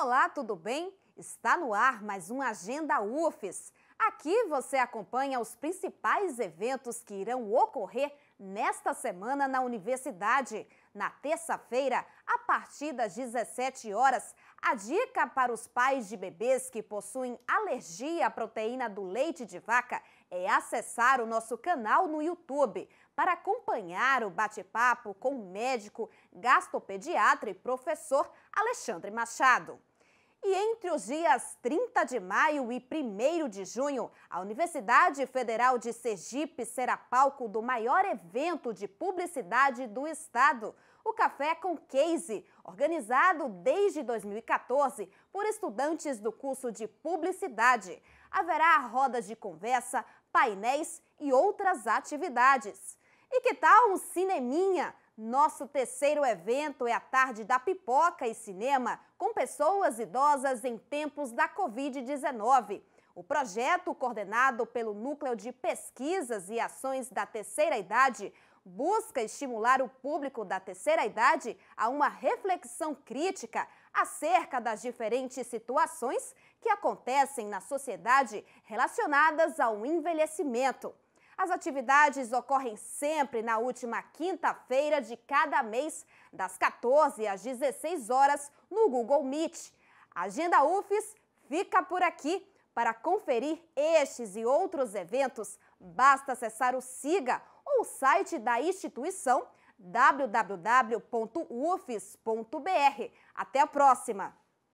Olá, tudo bem? Está no ar mais um Agenda UFES. Aqui você acompanha os principais eventos que irão ocorrer nesta semana na universidade. Na terça-feira, a partir das 17 horas, a dica para os pais de bebês que possuem alergia à proteína do leite de vaca é acessar o nosso canal no YouTube para acompanhar o bate-papo com o médico, gastopediatra e professor Alexandre Machado. E entre os dias 30 de maio e 1 de junho, a Universidade Federal de Sergipe será palco do maior evento de publicidade do estado, o Café com Case, organizado desde 2014 por estudantes do curso de publicidade. Haverá rodas de conversa, painéis e outras atividades. E que tal um cineminha? Nosso terceiro evento é a Tarde da Pipoca e Cinema, com pessoas idosas em tempos da Covid-19. O projeto, coordenado pelo Núcleo de Pesquisas e Ações da Terceira Idade, busca estimular o público da terceira idade a uma reflexão crítica acerca das diferentes situações que acontecem na sociedade relacionadas ao envelhecimento. As atividades ocorrem sempre na última quinta-feira de cada mês, das 14 às 16 horas, no Google Meet. A Agenda UFES fica por aqui. Para conferir estes e outros eventos, basta acessar o SIGA ou o site da instituição www.ufes.br. Até a próxima!